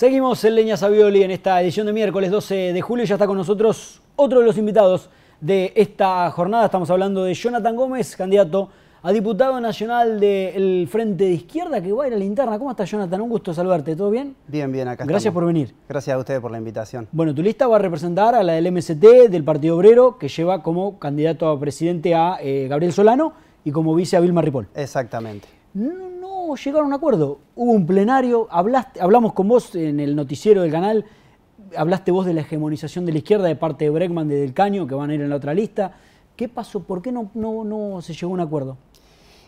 Seguimos en Leña Savioli en esta edición de miércoles 12 de julio. Ya está con nosotros otro de los invitados de esta jornada. Estamos hablando de Jonathan Gómez, candidato a diputado nacional del Frente de Izquierda que va a ir a la interna. ¿Cómo estás, Jonathan? Un gusto saludarte. ¿Todo bien? Bien, bien, acá Gracias por venir. Gracias a ustedes por la invitación. Bueno, tu lista va a representar a la del MST, del Partido Obrero, que lleva como candidato a presidente a eh, Gabriel Solano y como vice a Vilma Ripoll. Exactamente. Mm, Llegar a un acuerdo? Hubo un plenario, hablaste, hablamos con vos en el noticiero del canal, hablaste vos de la hegemonización de la izquierda de parte de Bregman de Del Caño, que van a ir en la otra lista. ¿Qué pasó? ¿Por qué no, no, no se llegó a un acuerdo?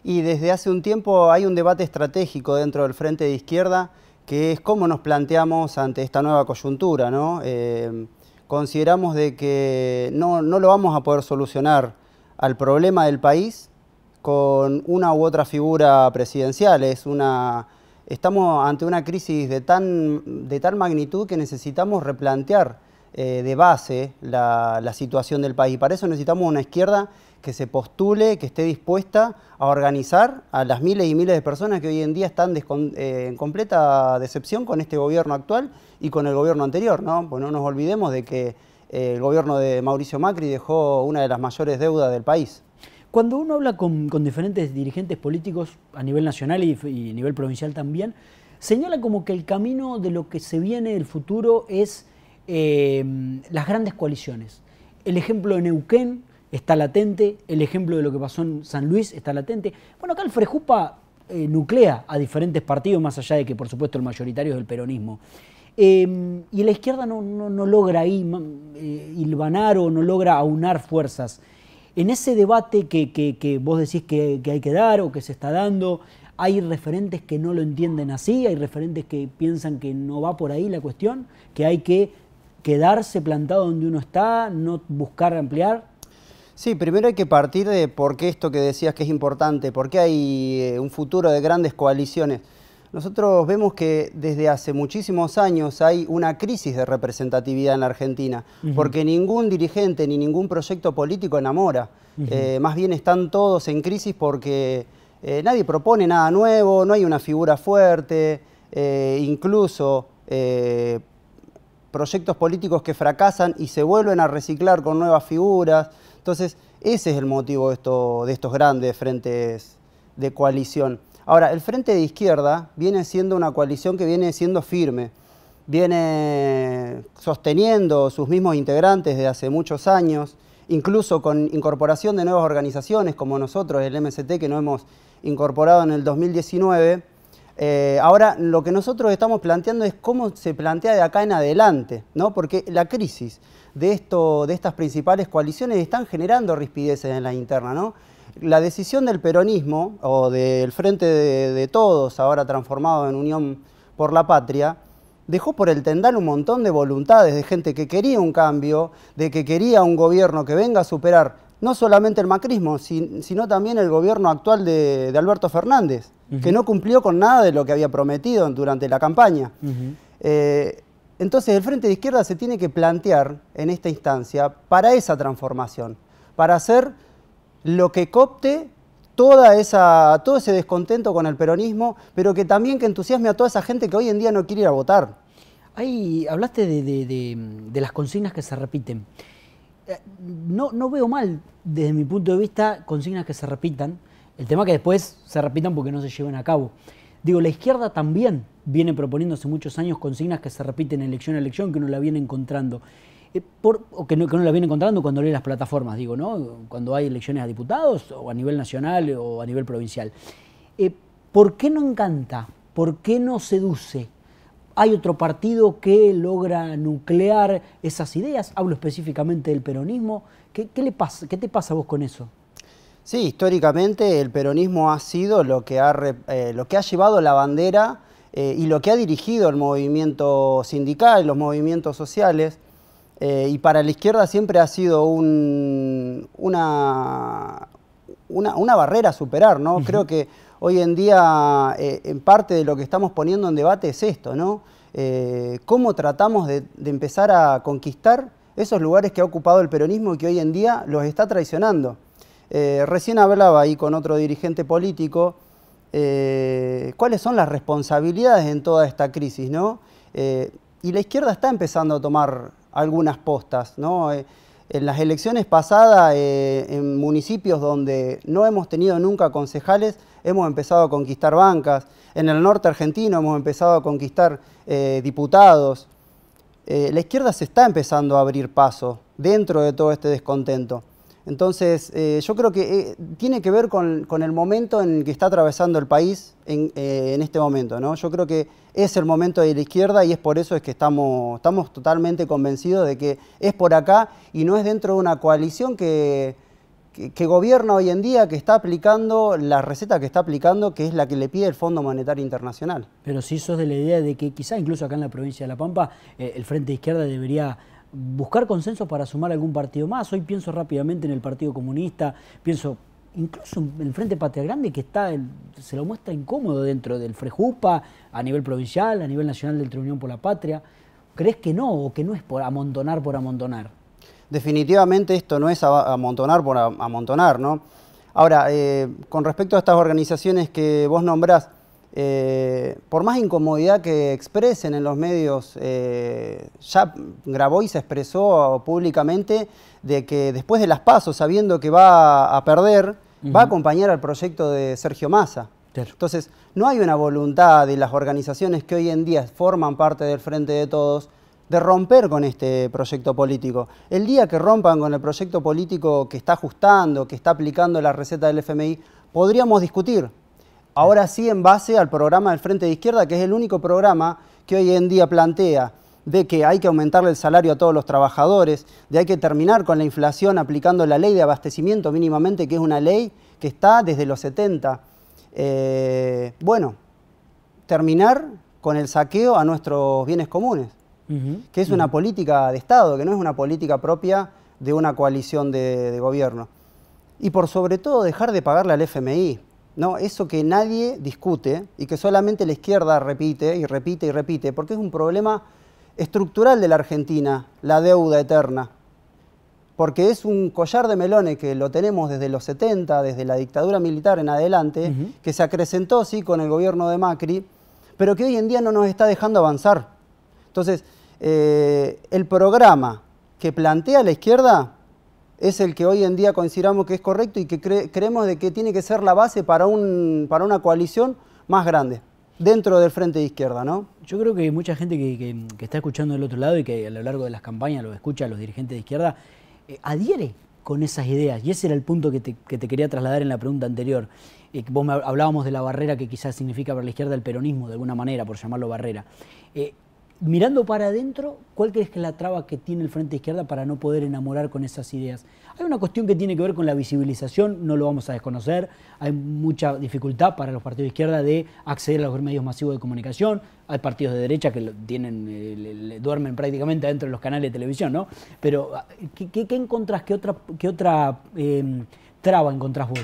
Y desde hace un tiempo hay un debate estratégico dentro del Frente de Izquierda, que es cómo nos planteamos ante esta nueva coyuntura. ¿no? Eh, consideramos de que no, no lo vamos a poder solucionar al problema del país con una u otra figura presidencial. Es una, estamos ante una crisis de, tan, de tal magnitud que necesitamos replantear eh, de base la, situación del país. Para eso necesitamos una izquierda que se postule, que esté dispuesta a organizar a las miles y miles de personas que hoy en día están eh, en completa decepción con este gobierno actual y con el gobierno anterior. ¿no? Pues no nos olvidemos de que eh, el gobierno de Mauricio Macri dejó una de las mayores deudas del país. Cuando uno habla con, diferentes dirigentes políticos a nivel nacional y, a nivel provincial también, señala como que el camino de lo que se viene del futuro es eh, las grandes coaliciones. El ejemplo de Neuquén está latente, el ejemplo de lo que pasó en San Luis está latente. Bueno, acá el Frejupa eh, nuclea a diferentes partidos, más allá de que por supuesto el mayoritario es el peronismo. Em, y la izquierda no, logra ahí eh, hilvanar o no logra aunar fuerzas. En ese debate que, vos decís que, que, hay que dar o que se está dando, hay referentes que no lo entienden así, hay referentes que piensan que no va por ahí la cuestión, que hay que quedarse plantado donde uno está, no buscar ampliar. Sí, primero hay que partir de por qué esto que decías que es importante, por qué hay eh, un futuro de grandes coaliciones. Nosotros vemos que desde hace muchísimos años hay una crisis de representatividad en la Argentina, porque ningún dirigente ni ningún proyecto político enamora. Eh, más bien están todos en crisis porque eh, nadie propone nada nuevo, no hay una figura fuerte, eh, incluso proyectos políticos que fracasan y se vuelven a reciclar con nuevas figuras. Entonces, ese es el motivo de, esto, de estos grandes frentes de coalición. Ahora, el Frente de Izquierda viene siendo una coalición que viene siendo firme, viene sosteniendo sus mismos integrantes desde hace muchos años, incluso con incorporación de nuevas organizaciones como nosotros, el MST, que no hemos incorporado en el 2019. Eh, ahora, lo que nosotros estamos planteando es cómo se plantea de acá en adelante, ¿no? porque la crisis de, esto, de estas principales coaliciones están generando rispideces en la interna. ¿no? La decisión del peronismo o del Frente de, Todos, ahora transformado en Unión por la Patria, dejó por el tendal un montón de voluntades de gente que quería un cambio, de que quería un gobierno que venga a superar no solamente el macrismo, sino también el gobierno actual de, Alberto Fernández, que no cumplió con nada de lo que había prometido durante la campaña. Eh, entonces el Frente de Izquierda se tiene que plantear en esta instancia para esa transformación, para hacer lo que copte toda esa, todo ese descontento con el peronismo, pero que también que entusiasme a toda esa gente que hoy en día no quiere ir a votar. Ahí hablaste de, las consignas que se repiten. Eh, no, veo mal, desde mi punto de vista, consignas que se repitan. El tema que después se repitan porque no se llevan a cabo. Digo, la izquierda también viene proponiendo hace muchos años consignas que se repiten elección a elección, que uno la viene encontrando. Eh, o que no, la viene encontrando cuando lee las plataformas, digo, ¿no? Cuando hay elecciones a diputados, o a nivel nacional, o a nivel provincial. Eh, ¿Por qué no encanta? ¿Por qué no seduce? ¿Hay otro partido que logra nuclear esas ideas? Hablo específicamente del peronismo. ¿Qué, le pasa, ¿Qué te pasa vos con eso? Sí, históricamente el peronismo ha sido lo que ha, eh, lo que ha llevado la bandera y lo que ha dirigido el movimiento sindical, los movimientos sociales. Eh, y para la izquierda siempre ha sido una, una, barrera a superar, ¿no? Creo que hoy en día, eh, en parte de lo que estamos poniendo en debate es esto, ¿no? Eh, ¿Cómo tratamos de, de, empezar a conquistar esos lugares que ha ocupado el peronismo y que hoy en día los está traicionando? recién hablaba ahí con otro dirigente político, ¿cuáles son las responsabilidades en toda esta crisis, ¿no? y la izquierda está empezando a tomar algunas postas. Eh, en las elecciones pasadas, eh, en municipios donde no hemos tenido nunca concejales, hemos empezado a conquistar bancas. En el norte argentino hemos empezado a conquistar eh, diputados. la izquierda se está empezando a abrir paso dentro de todo este descontento. Entonces, eh, yo creo que eh, tiene que ver con, el momento en que está atravesando el país eh, en, este momento. ¿no? Yo creo que es el momento de la izquierda y es por eso es que estamos, estamos totalmente convencidos de que es por acá y no es dentro de una coalición que, gobierna hoy en día, que está aplicando la receta que está aplicando, que es la que le pide el Fondo Monetario Internacional. Pero si sos de la idea de que quizá incluso acá en la provincia de La Pampa el Frente Izquierda debería buscar consenso para sumar algún partido más. Hoy pienso rápidamente en el Partido Comunista, pienso incluso en el Frente Patria Grande que está, se lo muestra incómodo dentro del Frejupa, a nivel provincial, a nivel nacional del Tribunal por la Patria. ¿Crees que no o que no es por amontonar por amontonar? Definitivamente esto no es amontonar por amontonar, ¿no? Ahora, eh, con respecto a estas organizaciones que vos nombrás, eh, por más incomodidad que expresen en los medios, eh, ya grabó y se expresó públicamente de que después de las pasos, sabiendo que va a perder, va a acompañar al proyecto de Sergio Massa. Entonces, no hay una voluntad de las organizaciones que hoy en día forman parte del Frente de Todos de romper con este proyecto político. El día que rompan con el proyecto político que está ajustando, que está aplicando la receta del FMI, podríamos discutir, Ahora sí, en base al programa del Frente de Izquierda, que es el único programa que hoy en día plantea de que hay que aumentarle el salario a todos los trabajadores, de hay que terminar con la inflación aplicando la ley de abastecimiento mínimamente, que es una ley que está desde los 70. Eh, bueno, terminar con el saqueo a nuestros bienes comunes, que es una política de Estado, que no es una política propia de una coalición de, de gobierno. Y por sobre todo dejar de pagarle al FMI. No, eso que nadie discute y que solamente la izquierda repite y repite y repite, porque es un problema estructural de la Argentina, la deuda eterna. Porque es un collar de melones que lo tenemos desde los 70, desde la dictadura militar en adelante, que se acrecentó, sí, con el gobierno de Macri, pero que hoy en día no nos está dejando avanzar. Entonces, eh, el programa que plantea la izquierda es el que hoy en día consideramos que es correcto y que creemos de que tiene que ser la base para, un, para una coalición más grande dentro del frente de izquierda, ¿no? Yo creo que mucha gente que, que, está escuchando del otro lado y que a lo largo de las campañas lo escucha los dirigentes de izquierda, eh, adhiere con esas ideas. Y ese era el punto que te, quería trasladar en la pregunta anterior. Eh, vos hablábamos de la barrera que quizás significa para la izquierda el peronismo, de alguna manera, por llamarlo barrera. Eh, mirando para adentro, ¿cuál crees que es la traba que tiene el frente izquierda para no poder enamorar con esas ideas? Hay una cuestión que tiene que ver con la visibilización, no lo vamos a desconocer. Hay mucha dificultad para los partidos de izquierda de acceder a los medios masivos de comunicación. Hay partidos de derecha que tienen, eh, le, duermen prácticamente dentro de los canales de televisión, ¿no? Pero, ah, ¿qué, qué otra, em, traba encontrás vos?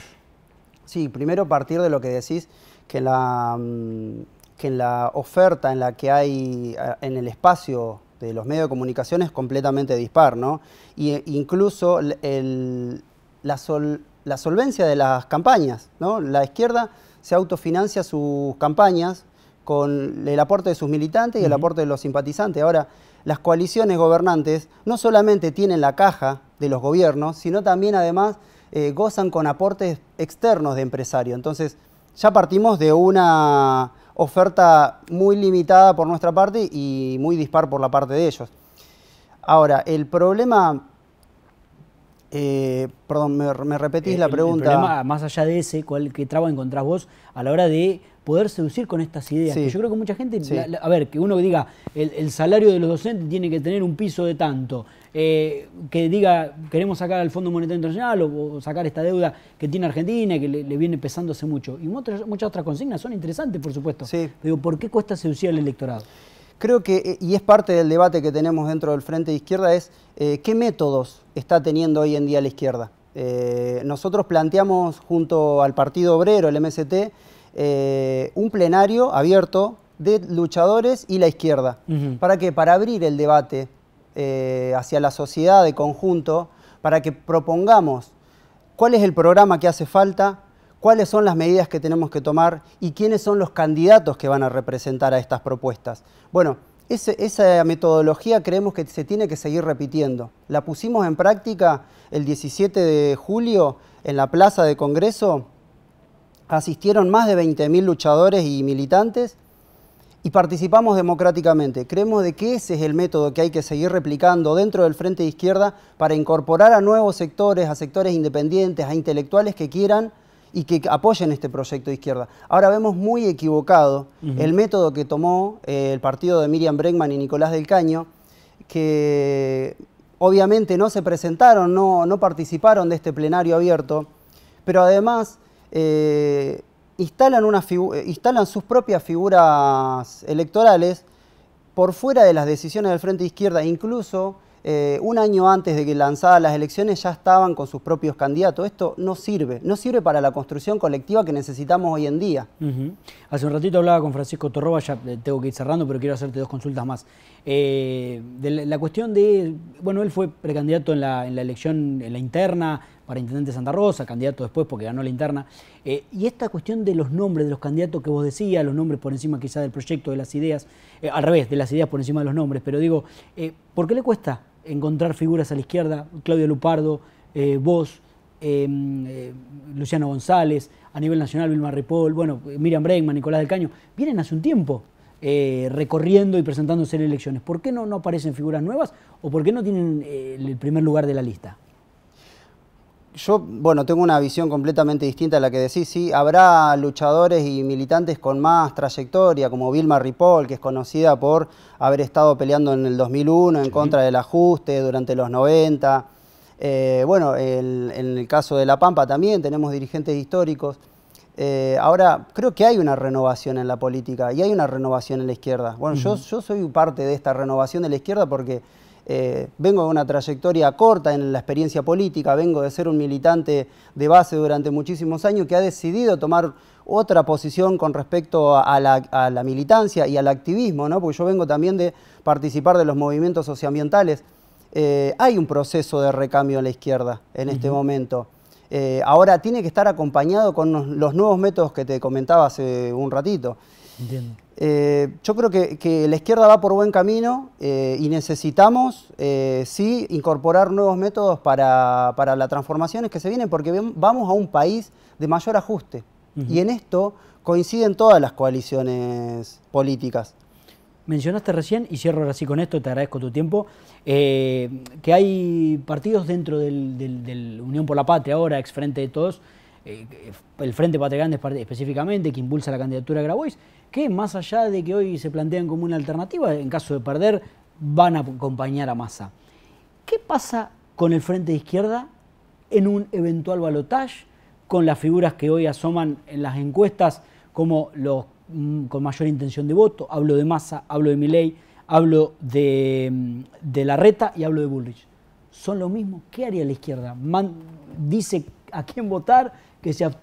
Sí, primero partir de lo que decís, que la. Mm, que en la oferta en la que hay eh, en el espacio de los medios de comunicación es completamente dispar, ¿no? Y, eh, incluso la, solvencia de las campañas, ¿no? La izquierda se autofinancia sus campañas con el aporte de sus militantes y el aporte de los simpatizantes. Ahora, las coaliciones gobernantes no solamente tienen la caja de los gobiernos, sino también además eh, gozan con aportes externos de empresarios. Entonces, ya partimos de una oferta muy limitada por nuestra parte y muy dispar por la parte de ellos. Ahora, el problema... Eh, perdón, me, repetís eh, la pregunta. El problema, más allá de ese, ¿cuál, ¿qué traba encontrás vos a la hora de poder seducir con estas ideas. yo creo que mucha gente, a ver, que uno diga, el, salario de los docentes tiene que tener un piso de tanto, eh, que diga queremos sacar al Fondo Monetario Internacional o, sacar esta deuda que tiene Argentina y que le, viene pesándose mucho. Y muchas, otras consignas son interesantes, por supuesto. Sí. Digo, ¿por qué cuesta seducir al electorado? Creo que, eh, y es parte del debate que tenemos dentro del Frente de Izquierda, es eh, qué métodos está teniendo hoy en día la izquierda. nosotros planteamos junto al Partido Obrero, el MST, un plenario abierto de luchadores y la izquierda. ¿Para qué? Para abrir el debate eh, hacia la sociedad de conjunto para que propongamos cuál es el programa que hace falta, cuáles son las medidas que tenemos que tomar y quiénes son los candidatos que van a representar a estas propuestas. Bueno, esa metodología creemos que se tiene que seguir repitiendo. La pusimos en práctica el 17 de julio en la plaza de Congreso. Asistieron más de 20.000 luchadores y militantes y participamos democráticamente. Creemos de que ese es el método que hay que seguir replicando dentro del Frente de Izquierda para incorporar a nuevos sectores, a sectores independientes, a intelectuales que quieran y que apoyen este proyecto de izquierda. Ahora vemos muy equivocado el método que tomó eh, el partido de Miriam Bregman y Nicolás del Caño, que obviamente no se presentaron, no, no participaron de este plenario abierto, pero además eh, instalan, una eh, instalan sus propias figuras electorales por fuera de las decisiones del Frente Izquierda, incluso eh, un año antes de que lanzadas las elecciones ya estaban con sus propios candidatos. Esto no sirve, no sirve para la construcción colectiva que necesitamos hoy en día. Hace un ratito hablaba con Francisco Torroba, ya eh, tengo que ir cerrando, pero quiero hacerte dos consultas más. de la, cuestión de, bueno, él fue precandidato en la, en la elección, en la interna, para intendente Santa Rosa, candidato después porque ganó la interna. Eh, y esta cuestión de los nombres de los candidatos que vos decías, los nombres por encima quizá del proyecto, de las ideas, eh, al revés, de las ideas por encima de los nombres, pero digo, eh, ¿por qué le cuesta encontrar figuras a la izquierda? Claudio Lupardo, vos, Luciano González, a nivel nacional Vilma Ripoll, bueno, Miriam Bregman, Nicolás del Caño, vienen hace un tiempo. recorriendo y presentándose en elecciones. ¿Por qué no, aparecen figuras nuevas o por qué no tienen el primer lugar de la lista? Yo, bueno, tengo una visión completamente distinta a la que decís. Sí, habrá luchadores y militantes con más trayectoria, como Vilma Ripoll, que es conocida por haber estado peleando en el 2001 en contra del ajuste durante los 90. Eh, bueno, en el caso de La Pampa también tenemos dirigentes históricos. Eh, ahora, creo que hay una renovación en la política y hay una renovación en la izquierda. Bueno, yo, yo soy parte de esta renovación de la izquierda porque eh, vengo de una trayectoria corta en la experiencia política, vengo de ser un militante de base durante muchísimos años que ha decidido tomar otra posición con respecto a la, militancia y al activismo, ¿no? porque yo vengo también de participar de los movimientos socioambientales. Eh, hay un proceso de recambio en la izquierda en este momento. Eh, ahora tiene que estar acompañado con los nuevos métodos que te comentaba hace un ratito. Entiendo. Eh, yo creo que, la izquierda va por buen camino eh, y necesitamos, eh, sí, incorporar nuevos métodos para, para, las transformaciones que se vienen, porque vamos a un país de mayor ajuste. Y en esto coinciden todas las coaliciones políticas. Mencionaste recién, y cierro ahora con esto, te agradezco tu tiempo, que hay partidos dentro del, Unión por la Patria ahora, ex Frente de Todos, el Frente Patria Grande específicamente, que impulsa la candidatura de Grabois, que más allá de que hoy se plantean como una alternativa, en caso de perder, van a acompañar a Massa. ¿Qué pasa con el frente de izquierda en un eventual balotaje, con las figuras que hoy asoman en las encuestas como los mm, con mayor intención de voto? Hablo de Massa, hablo de Milei, hablo de, La mm, Larreta y hablo de Bullrich. ¿Son lo mismo? ¿Qué haría la izquierda? ¿Dice a quién votar? que se voto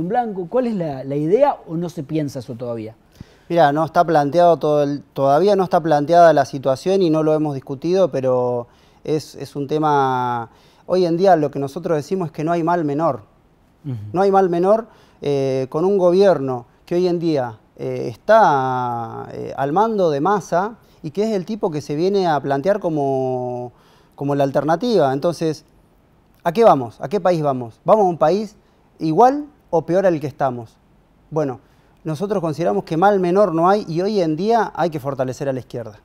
en blanco? ¿Cuál es la, idea o no se piensa eso todavía? Mira, no está planteado todo el, todavía no está planteada la situación y no lo hemos discutido, pero es, un tema. Hoy en día lo que nosotros decimos es que no hay mal menor. No hay mal menor eh, con un gobierno que hoy en día eh, está eh, al mando de masa y que es el tipo que se viene a plantear como la alternativa. Entonces, ¿a qué vamos? ¿A qué país vamos? Vamos a un país igual o peor al que estamos. Bueno, nosotros consideramos que mal menor no hay y hoy en día hay que fortalecer a la izquierda.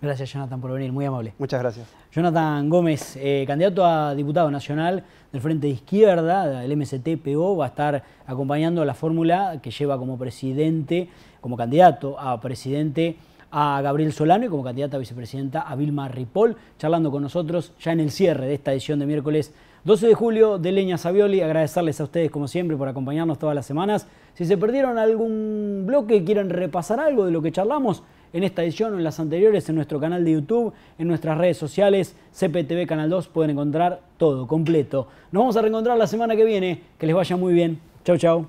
Gracias, Jonathan, por venir. Muy amable. Muchas gracias. Jonathan Gómez, eh, candidato a diputado nacional del Frente de Izquierda, del MCTPO, va a estar acompañando la fórmula que lleva como presidente, como candidato a presidente a Gabriel Solano y como candidata a vicepresidenta a Vilma Ripoll, charlando con nosotros ya en el cierre de esta edición de miércoles 12 de julio de Leña Savioli, agradecerles a ustedes como siempre por acompañarnos todas las semanas. Si se perdieron algún bloque, quieren repasar algo de lo que charlamos en esta edición o en las anteriores, en nuestro canal de YouTube, en nuestras redes sociales, CPTV Canal 2, pueden encontrar todo completo. Nos vamos a reencontrar la semana que viene, que les vaya muy bien. Chau, chau.